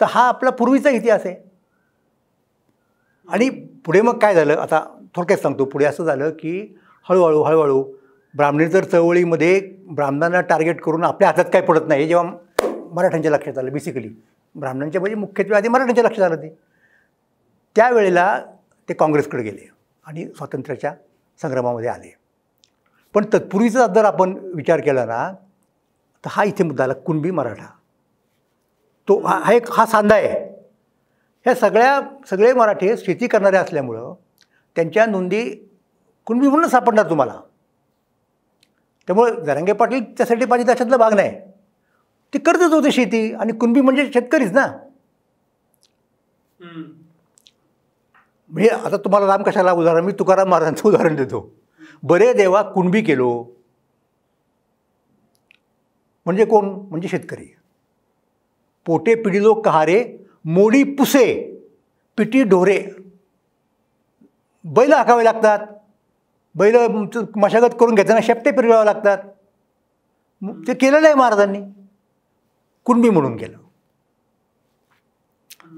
तर हा आपला पूर्वीचा इतिहास आहे आणि पुढे मग काय झालं आता थोडक्यात सांगतो पुढे असं झालं की हळूहळू हळूहळू ब्राह्मणेतर चळवळीमध्ये ब्राह्मणांना टार्गेट करून आपल्या हातात काय पडत नाही हे जेव्हा मराठ्यांच्या लक्षात आलं बेसिकली ब्राह्मणांच्या म्हणजे मुख्यत्वे आधी मराठ्यांच्या लक्षात आलं ते त्यावेळेला ते काँग्रेसकडे गेले आणि स्वातंत्र्याच्या संग्रामामध्ये आले पण तत्पूर्वीचा जर आपण विचार केला ना तर हा इथे मुद्दा आला कुणबी मराठा तो हा हा एक हा सांधा आहे ह्या सगळ्या सगळे मराठी शेती करणारे असल्यामुळं त्यांच्या नोंदी कुणबी म्हणून सापडणार तुम्हाला त्यामुळे जरांगे पाटील त्यासाठी माझी त्याच्यातला भाग नाही ते करतच होते शेती आणि कुणबी म्हणजे शेतकरीच ना म्हणजे आता तुम्हाला राम कशाला उदाहरण मी तुकाराम महाराजांचं उदाहरण देतो बरे देवा कुणबी केलो म्हणजे कोण म्हणजे शेतकरी पोटे पिडिलो कहारे मोडी पुसे पिटी ढोरे बैल हाकावे लागतात बैल मशागत करून घेताना शेपटे फिरवावं लागतात ते केलेलं आहे महाराजांनी कुणबी म्हणून केलं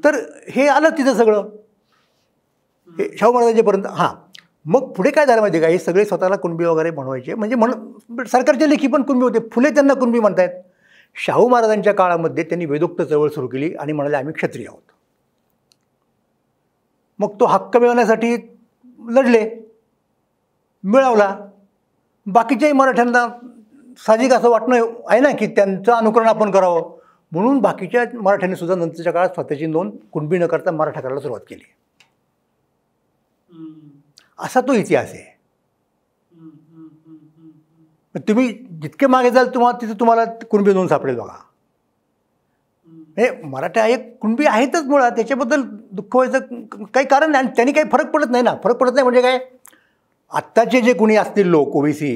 तर हे आलं तिथं सगळं हे शाहू महाराजांच्यापर्यंत हां मग पुढे काय झालं माहिती का हे सगळे स्वतःला कुणबी वगैरे बनवायचे म्हणजे म्हण सरकारचे लेखी पण कुणबी होते फुले त्यांना कुणबी म्हणतायत शाहू महाराजांच्या काळामध्ये त्यांनी वेदोक्त चळवळ सुरू केली आणि म्हणाले आम्ही क्षत्रिय आहोत मग तो हक्क मिळवण्यासाठी लढले मिळवला बाकीच्याही मराठ्यांना साहजिक असं वाटणं आहे ना की त्यांचं अनुकरण आपण करावं म्हणून बाकीच्या मराठ्यांनी सुद्धा नंतरच्या काळात स्वतःची नोंद कुणबी न करता मराठा करायला सुरुवात केली असा तो इतिहास आहे तुम्ही जितके मागे जाल तुम्हाला तिथं तुम्हाला कुणबी नोंद सापडेल बघा हे मराठा एक कुणबी आहेतच मुळात त्याच्याबद्दल दुःख व्हायचं काही कारण नाही आणि त्यांनी काही फरक पडत नाही ना फरक पडत नाही म्हणजे काय आत्ताचे जे कुणी असतील लोक ओबीसी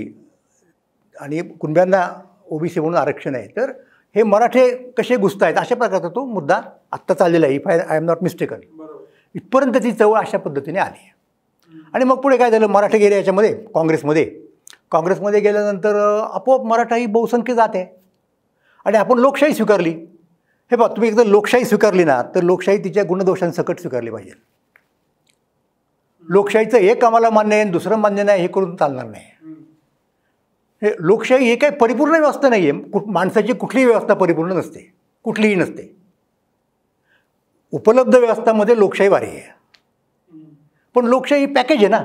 आणि कुणब्यांना ओबीसी म्हणून आरक्षण आहे तर हे मराठे कसे घुसत आहेत अशा प्रकारचा तो मुद्दा आत्ता चाललेला आहे if I I am not mistaken इथपर्यंत ती चवळ अशा पद्धतीने आली आणि मग पुढे काय झालं मराठे गेले याच्यामध्ये काँग्रेसमध्ये काँग्रेसमध्ये गेल्यानंतर आपोआप मराठा ही बहुसंख्य जात आहे आणि आपण लोकशाही स्वीकारली हे बघ तुम्ही एकदा लोकशाही स्वीकारली ना तर लोकशाही तिच्या गुणदोषांसकट स्वीकारली पाहिजे लोकशाहीचं एक आम्हाला मान्य आहे दुसरं मान्य नाही हे करून चालणार नाही लोकशाही हे काही परिपूर्ण व्यवस्था नाही आहे कुठ माणसाची कुठलीही व्यवस्था परिपूर्ण नसते कुठलीही नसते उपलब्ध व्यवस्थामध्ये लोकशाही भारी आहे पण लोकशाही पॅकेज आहे ना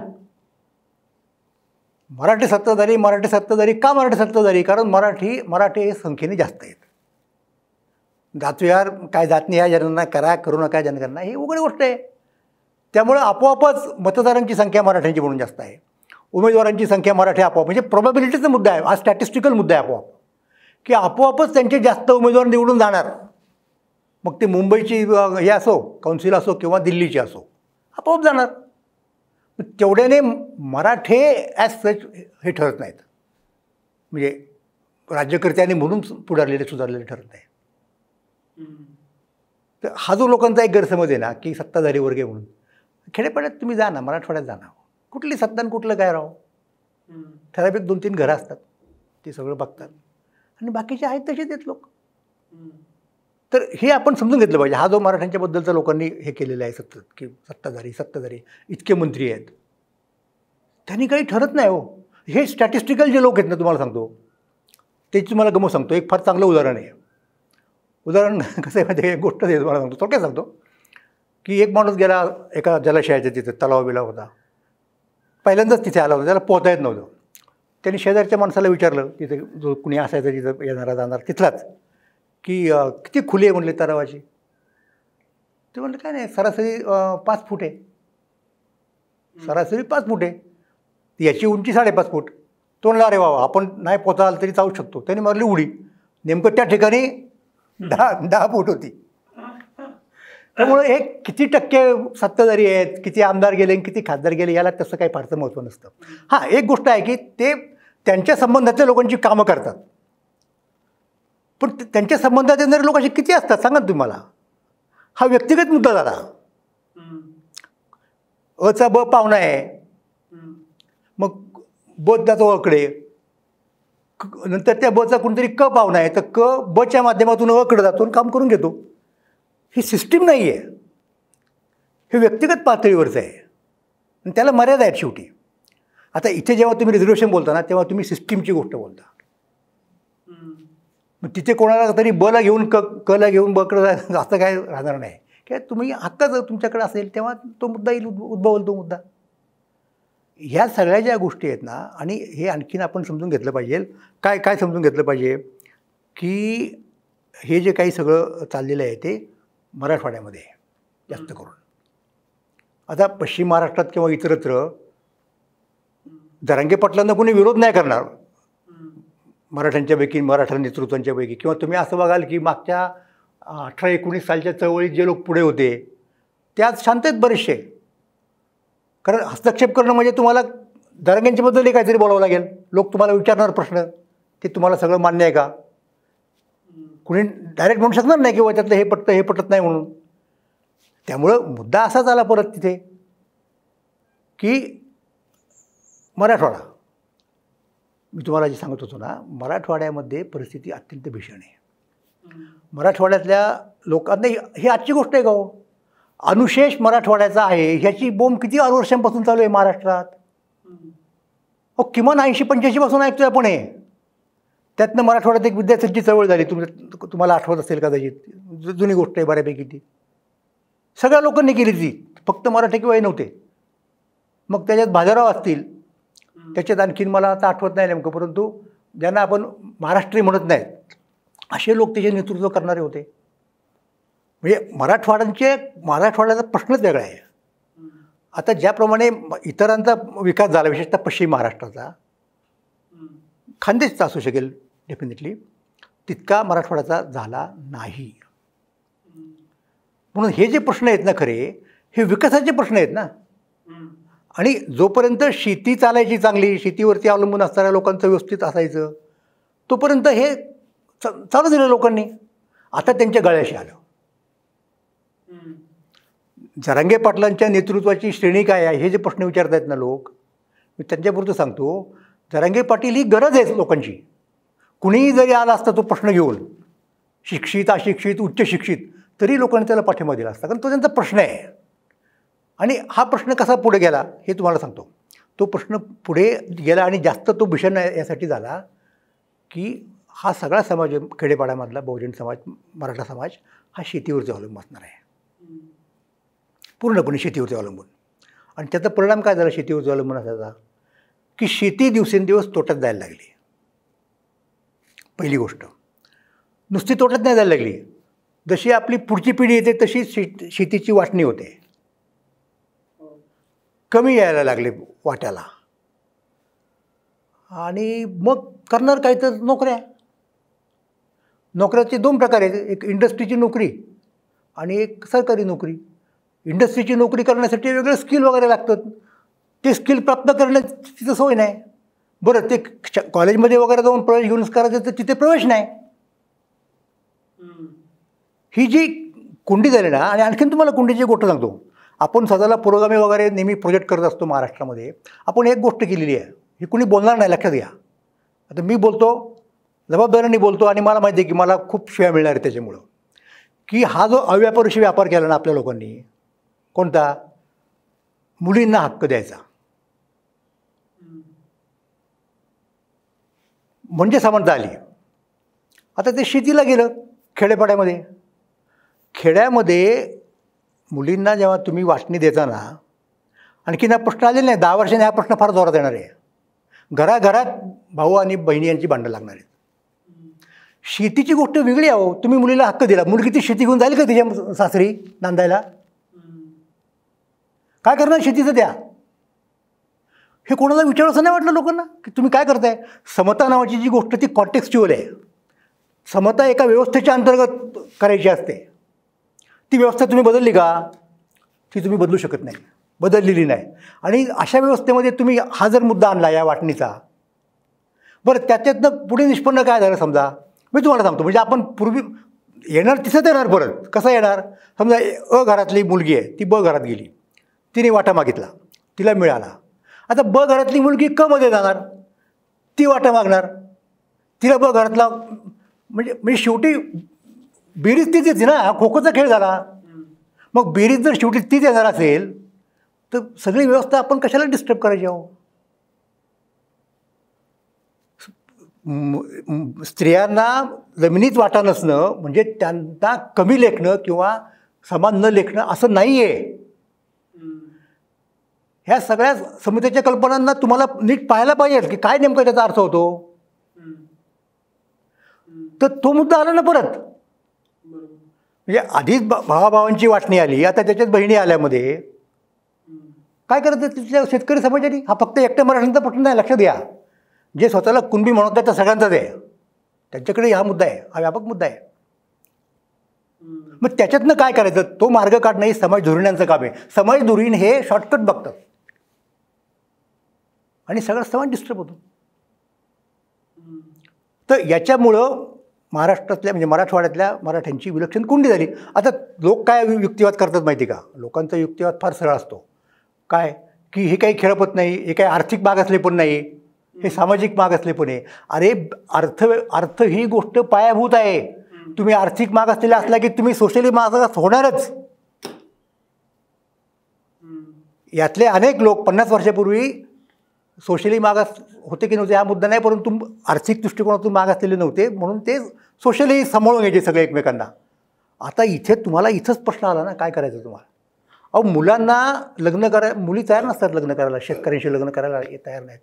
मराठी सत्ताधारी मराठी सत्ताधारी का मराठी सत्ताधारी कारण मराठी मराठी हे संख्येने जास्त आहेत यार काय जात नाही या जनांना करा करू नका जनगणना ही उघड गोष्ट आहे त्यामुळं आपोआपच मतदारांची संख्या मराठ्यांची म्हणून जास्त आहे उमेदवारांची संख्या मराठी आपोआप म्हणजे प्रोबॅबिलिटीचा मुद्दा आहे हा स्टॅटिस्टिकल मुद्दा आहे आपोआप की आपोआपच त्यांचे जास्त उमेदवार निवडून जाणार मग ते मुंबईची हे असो काउन्सिल असो किंवा दिल्लीची असो आपोआप जाणार तेवढ्याने मराठे ॲज सच हे ठरत नाहीत म्हणजे राज्यकर्त्यांनी म्हणून पुढारलेले सुधारलेले ठरत नाही तर हा जो लोकांचा एक गैरसमज आहे ना की सत्ताधारी वर्ग म्हणून खेडेपाड्यात तुम्ही जा ना मराठवाड्यात जा ना कुठली सत्ता आणि कुठलं काय राहो ठराविक दोन तीन घरं असतात ते सगळं बघतात आणि बाकीचे आहेत तसेच आहेत लोक तर हे आपण समजून घेतलं पाहिजे हा जो मराठ्यांच्याबद्दलचा लोकांनी हे केलेलं आहे सतत की सत्ताधारी सत्ताधारी इतके मंत्री आहेत त्यांनी काही ठरत नाही हो हे स्टॅटिस्टिकल जे लोक आहेत ना तुम्हाला सांगतो त्याची तुम्हाला गमो सांगतो एक फार चांगलं उदाहरण आहे उदाहरण [laughs] कसं आहे माहिती एक गोष्ट तुम्हाला सांगतो थोडक्यात सांगतो की एक माणूस गेला एका जलाशयाच्या तिथे तलाव बिलाव होता पहिल्यांदाच तिथे आला होता त्याला पोहता येत नव्हतं त्यांनी शेजारच्या माणसाला विचारलं तिथे जो कुणी असायचा तिथं येणारा जाणार तिथलाच की किती खुली आहे म्हणले तलावाची ते म्हणलं काय नाही सरासरी पाच फूट आहे सरासरी पाच फूट आहे याची उंची साडेपाच फूट तो म्हणला अरे बाबा आपण नाही पोहता आलं तरी जाऊ शकतो त्यांनी मारली उडी नेमकं त्या ठिकाणी दहा दहा फूट होती त्यामुळे हे किती टक्के सत्ताधारी आहेत किती आमदार गेले किती खासदार गेले याला तसं काही फारसं महत्त्व नसतं हां एक गोष्ट आहे की ते त्यांच्या संबंधातल्या लोकांची कामं करतात पण त्यांच्या संबंधात येणारे लोक असे किती असतात सांगा तुम्हाला हा व्यक्तिगत मुद्दा झाला अचा ब पाहुणा आहे मग ब जातो अकडे नंतर त्या बचा कोणतरी क पाहुणा आहे तर क बच्या माध्यमातून अकडे जातो काम करून घेतो ही सिस्टीम नाही आहे हे व्यक्तिगत पातळीवरचं आहे आणि त्याला मर्यादा आहेत शेवटी आता इथे जेव्हा तुम्ही रिझर्वेशन बोलता ना तेव्हा तुम्ही सिस्टीमची गोष्ट बोलता मग तिथे कोणाला तरी बला घेऊन क कला घेऊन बकडं जास्त काय राहणार नाही काय तुम्ही आत्ता जर तुमच्याकडे असेल तेव्हा तो मुद्दा येईल उद्भवल तो मुद्दा ह्या सगळ्या ज्या गोष्टी आहेत ना आणि हे आणखीन आपण समजून घेतलं पाहिजे काय काय समजून घेतलं पाहिजे की हे जे काही सगळं चाललेलं आहे ते मराठवाड्यामध्ये जास्त करून आता पश्चिम महाराष्ट्रात किंवा इतरत्र दरांगे पाटलांना कोणी विरोध नाही करणार मराठ्यांच्यापैकी मराठा नेतृत्वांच्यापैकी किंवा तुम्ही असं बघाल की मागच्या अठरा एकोणीस सालच्या चळवळीत जे लोक पुढे होते त्यात शांत आहेत बरेचसे कारण हस्तक्षेप करणं म्हणजे तुम्हाला दरांग्यांच्याबद्दलही काहीतरी बोलावं लागेल लोक तुम्हाला विचारणार प्रश्न ते तुम्हाला सगळं मान्य आहे का कुणी डायरेक्ट म्हणू शकणार नाही किंवा त्यातलं हे पटतं हे पटत नाही म्हणून त्यामुळं मुद्दा असाच आला परत तिथे की मराठवाडा मी तुम्हाला जे सांगत होतो ना मराठवाड्यामध्ये परिस्थिती अत्यंत भीषण आहे मराठवाड्यातल्या लोकांना ही आजची गोष्ट आहे गाव हो? अनुशेष मराठवाड्याचा आहे ह्याची बोंब किती वर्षांपासून चालू आहे महाराष्ट्रात हो किमान ऐंशी पंच्याऐंशीपासून ऐकतोय आपण हे त्यातनं मराठवाड्यात एक विद्यार्थ्यांची चळवळ झाली तुम तुम्हाला आठवत असेल कदाचित जुनी गोष्ट आहे बऱ्यापैकी ती सगळ्या लोकांनी केली ती फक्त मराठी किंवा नव्हते मग त्याच्यात भाजराव असतील त्याच्यात आणखीन मला आता आठवत नाही नेमकं परंतु ज्यांना आपण महाराष्ट्रीय म्हणत नाहीत असे लोक त्याचे नेतृत्व करणारे होते म्हणजे मराठवाड्यांचे मराठवाड्याचा प्रश्नच वेगळा आहे आता ज्याप्रमाणे इतरांचा विकास झाला विशेषतः पश्चिम महाराष्ट्राचा खानदेशचा असू शकेल डेफिनेटली तितका मराठवाड्याचा झाला नाही म्हणून हे जे प्रश्न आहेत ना खरे हे विकासाचे प्रश्न आहेत ना आणि जोपर्यंत शेती चालायची चांगली शेतीवरती अवलंबून असणाऱ्या लोकांचं व्यवस्थित असायचं तोपर्यंत हे चालू दिलं लोकांनी आता त्यांच्या गळ्याशी आलं जरांगे पाटलांच्या नेतृत्वाची श्रेणी काय आहे हे जे प्रश्न विचारत आहेत ना लोक मी त्यांच्याबरोबर सांगतो जरांगे पाटील ही गरज आहे लोकांची कुणीही जरी आला असता तो प्रश्न घेऊन शिक्षित अशिक्षित उच्च शिक्षित तरी लोकांनी त्याला पाठिंबा दिला असता कारण तो त्यांचा प्रश्न आहे आणि हा प्रश्न कसा पुढे गेला हे तुम्हाला सांगतो तो प्रश्न पुढे गेला आणि जास्त तो भीषण यासाठी झाला की हा सगळा समाज खेडेपाड्यामधला बहुजन समाज मराठा समाज हा शेतीवरती अवलंबून असणार आहे पूर्णपणे शेतीवरती अवलंबून आणि त्याचा परिणाम काय झाला शेतीवरती अवलंबून असायचा की शेती दिवसेंदिवस तोट्यात जायला लागली पहिली गोष्ट नुसती तोटत नाही जायला लागली जशी आपली पुढची पिढी येते तशी शे शेतीची वाटणी होते कमी यायला लागले वाट्याला आणि मग करणार काही तर नोकऱ्या नोकऱ्याचे दोन प्रकार आहेत एक इंडस्ट्रीची नोकरी आणि एक सरकारी नोकरी इंडस्ट्रीची नोकरी करण्यासाठी वेगळं स्किल वगैरे लागतं ते स्किल प्राप्त करण्याची तिथं सोय नाही बरं ते कॉलेजमध्ये वगैरे जाऊन प्रवेश घेऊन करायचं तर तिथे प्रवेश नाही ही जी कुंडी झाली ना आणि आणखीन तुम्हाला कुंडीची गोष्ट सांगतो आपण स्वतःला पुरोगामी वगैरे नेहमी प्रोजेक्ट करत असतो महाराष्ट्रामध्ये आपण एक गोष्ट केलेली आहे ही कुणी बोलणार नाही लक्षात घ्या आता मी बोलतो जबाबदारीने बोलतो आणि मला माहिती आहे की मला खूप शिवा मिळणार आहे त्याच्यामुळं की हा जो अव्यापारशी व्यापार केला ना आपल्या लोकांनी कोणता मुलींना हक्क द्यायचा म्हणजे समानता आली आता ते शेतीला गेलं खेडेपाड्यामध्ये खेड्यामध्ये मुलींना जेव्हा तुम्ही वाटणी देताना आणखीन हा प्रश्न आलेला नाही दहा वर्षाने हा प्रश्न फार जोरात येणार आहे घराघरात भाऊ आणि बहिणी यांची भांडं लागणार आहेत शेतीची गोष्ट वेगळी आहो तुम्ही मुलीला हक्क दिला मुलगी ती शेती घेऊन जाईल का तिच्या सासरी नांदायला काय करणार शेतीचं द्या हे कोणाला विचार असं नाही वाटलं लोकांना की तुम्ही काय करताय समता नावाची जी गोष्ट ती कॉन्टेक्स्च्युअल आहे समता एका व्यवस्थेच्या अंतर्गत करायची असते ती व्यवस्था तुम्ही बदलली का ती तुम्ही बदलू शकत नाही बदललेली नाही आणि अशा व्यवस्थेमध्ये तुम्ही हा जर मुद्दा आणला या वाटणीचा बरं त्याच्यातनं पुढे निष्पन्न काय झालं समजा मी तुम्हाला सांगतो म्हणजे आपण पूर्वी येणार तिथंच येणार परत कसं येणार समजा अ घरातली मुलगी आहे ती ब घरात गेली तिने वाटा मागितला तिला मिळाला आता ब घरातली मुलगी क मध्ये जाणार ती वाटा मागणार तिला ब घरातला म्हणजे म्हणजे शेवटी बेरीज तीच येते ना हा खोखोचा खेळ झाला मग बेरीज जर शेवटी तीच येणार असेल तर सगळी व्यवस्था आपण कशाला डिस्टर्ब करायची आहो स्त्रियांना जमिनीत वाटा नसणं म्हणजे त्यांना कमी लेखणं किंवा समान न लेखणं असं नाही आहे ह्या सगळ्या समितीच्या कल्पनांना तुम्हाला नीट पाहायला पाहिजे की काय नेमकं त्याचा अर्थ होतो तर तो मुद्दा आला ना परत म्हणजे आधीच भावाभावांची वाटणी आली आता त्याच्यात बहिणी आल्यामध्ये काय करत तिथल्या शेतकरी समाजाने हा फक्त एकट्या मराठ्यांचा प्रश्न नाही लक्ष द्या जे स्वतःला कुणबी म्हणतात त्या सगळ्यांचाच आहे त्यांच्याकडे हा मुद्दा आहे हा व्यापक मुद्दा आहे मग त्याच्यातनं काय करायचं तो मार्ग काढणं हे समाज धुरीणांचं काम आहे समाज धुरीण हे शॉर्टकट बघतं आणि सगळं समान डिस्टर्ब होतो तर याच्यामुळं महाराष्ट्रातल्या म्हणजे मराठवाड्यातल्या मराठ्यांची विलक्षण कोंडी झाली आता लोक काय युक्तिवाद करतात माहिती का लोकांचा युक्तिवाद फार सरळ असतो काय की हे काही खेळपत नाही हे काही आर्थिक असले पण नाही हे सामाजिक असले पण आहे अरे अर्थ अर्थ ही गोष्ट पायाभूत आहे तुम्ही आर्थिक माग असलेला असला की तुम्ही सोशली माग होणारच यातले अनेक लोक पन्नास वर्षापूर्वी सोशली मागास होते की नव्हते हा मुद्दा नाही परंतु आर्थिक दृष्टिकोनातून माग असलेले नव्हते म्हणून ते सोशली सांभाळून घ्यायचे सगळे एकमेकांना आता इथे तुम्हाला इथंच प्रश्न आला ना काय करायचं तुम्हाला अहो मुलांना लग्न करा मुली तयार नसतात लग्न करायला शेतकऱ्यांशी लग्न करायला तयार नाहीत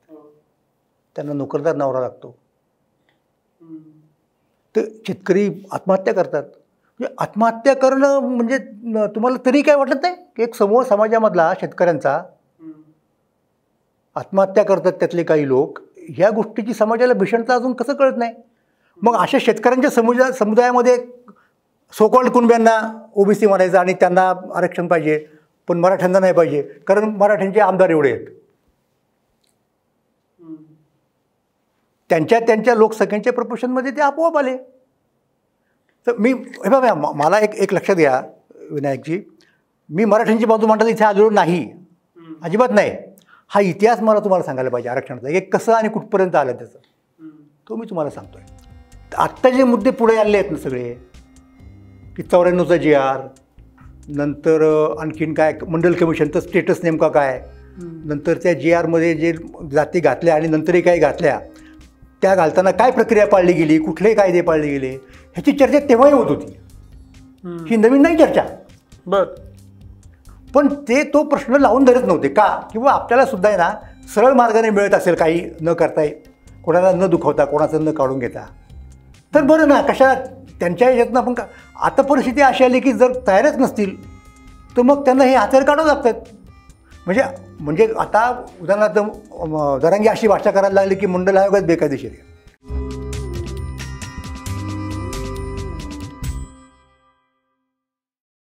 त्यांना नोकरदार नवरा लागतो तर शेतकरी आत्महत्या करतात म्हणजे आत्महत्या करणं म्हणजे तुम्हाला तरी काय वाटत नाही की एक समूह समाजामधला शेतकऱ्यांचा आत्महत्या करतात त्यातले काही लोक ह्या गोष्टीची समाजाला भीषणता अजून कसं कळत नाही मग अशा शेतकऱ्यांच्या समुदा समुदायामध्ये सोकॉल्ड कुणब्यांना ओबीसी म्हणायचं आणि त्यांना आरक्षण पाहिजे पण मराठ्यांना नाही पाहिजे कारण मराठ्यांचे आमदार एवढे आहेत त्यांच्या त्यांच्या लोकसंख्येच्या प्रपोशनमध्ये ते आपोआप आले तर मी हे बाबा मला एक एक लक्षात द्या विनायकजी मी मराठ्यांची बाजू मांडायला इथे आलेलो नाही अजिबात नाही हा इतिहास मला तुम्हाला सांगायला पाहिजे आरक्षणाचा एक कसं आणि कुठपर्यंत आलं त्याचं तो मी तुम्हाला सांगतो आहे आत्ता जे मुद्दे पुढे आले आहेत ना सगळे की चौऱ्याण्णवचा जे आर नंतर आणखीन काय मंडल कमिशनचं स्टेटस नेमका काय नंतर त्या जे आरमध्ये जे जाती घातल्या आणि नंतरही काय घातल्या त्या घालताना काय प्रक्रिया पाळली गेली कुठले कायदे पाळले गेले ह्याची चर्चा तेव्हाही होत होती ही नवीन नाही चर्चा बरं पण ते तो प्रश्न लावून धरत नव्हते का किंवा आपल्याला सुद्धा आहे ना सरळ मार्गाने मिळत असेल काही न करता कोणाला न दुखवता कोणाचं न काढून घेता तर बरं ना कशा त्यांच्या याच्यातून आपण का आता परिस्थिती अशी आली की जर तयारच नसतील तर मग त्यांना हे हातावर काढावं लागतात म्हणजे म्हणजे आता उदाहरणार्थ जरांगी अशी भाषा करायला लागली की मंडल आयोगात बेकायदेशीर आहे